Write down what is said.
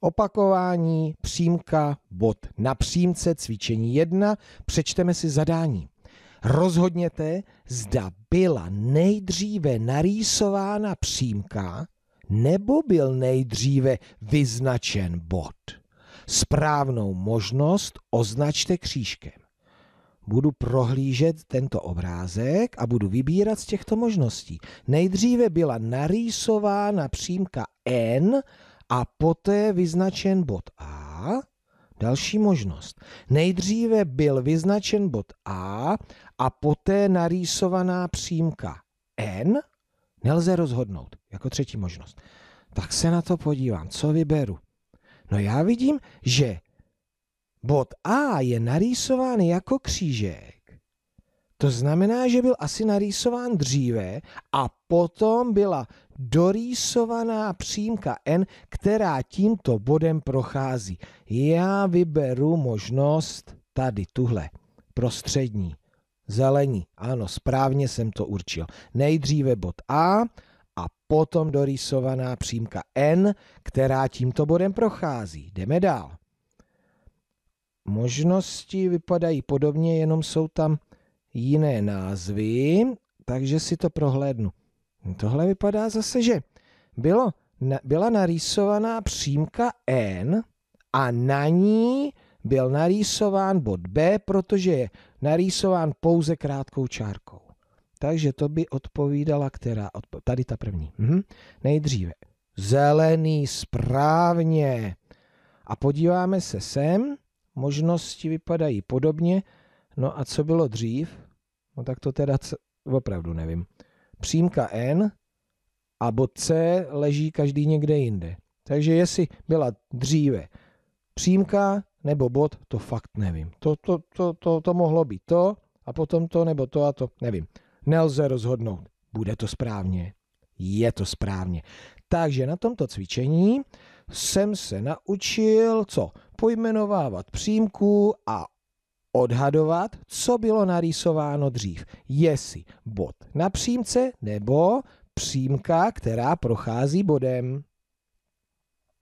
Opakování přímka bod na přímce cvičení 1. Přečteme si zadání. Rozhodněte, zda byla nejdříve narýsována přímka nebo byl nejdříve vyznačen bod. Správnou možnost označte křížkem. Budu prohlížet tento obrázek a budu vybírat z těchto možností. Nejdříve byla narýsována přímka N a poté vyznačen bod A. Další možnost. Nejdříve byl vyznačen bod A a poté narýsovaná přímka N. Nelze rozhodnout jako třetí možnost. Tak se na to podívám. Co vyberu? No já vidím, že bod A je narýsován jako křížek to znamená, že byl asi narýsován dříve a potom byla dorýsovaná přímka n, která tímto bodem prochází. Já vyberu možnost tady tuhle, prostřední, zelení. Ano, správně jsem to určil. Nejdříve bod A a potom dorýsovaná přímka n, která tímto bodem prochází. Jdeme dál. Možnosti vypadají podobně, jenom jsou tam jiné názvy, takže si to prohlédnu. Tohle vypadá zase, že bylo, na, byla narýsovaná přímka N a na ní byl narýsován bod B, protože je narýsován pouze krátkou čárkou. Takže to by odpovídala, která odpo- tady ta první. Mhm. Nejdříve. Zelený správně. A podíváme se sem. Možnosti vypadají podobně. No a co bylo dřív? No tak to teda c- opravdu nevím. Přímka N a bod C leží každý někde jinde. Takže jestli byla dříve přímka nebo bod, to fakt nevím. To, to, to, to, to mohlo být to a potom to nebo to a to, nevím. Nelze rozhodnout. Bude to správně. Je to správně. Takže na tomto cvičení jsem se naučil, co? Pojmenovávat přímku a odhadovat, co bylo narýsováno dřív. Jestli bod na přímce nebo přímka, která prochází bodem.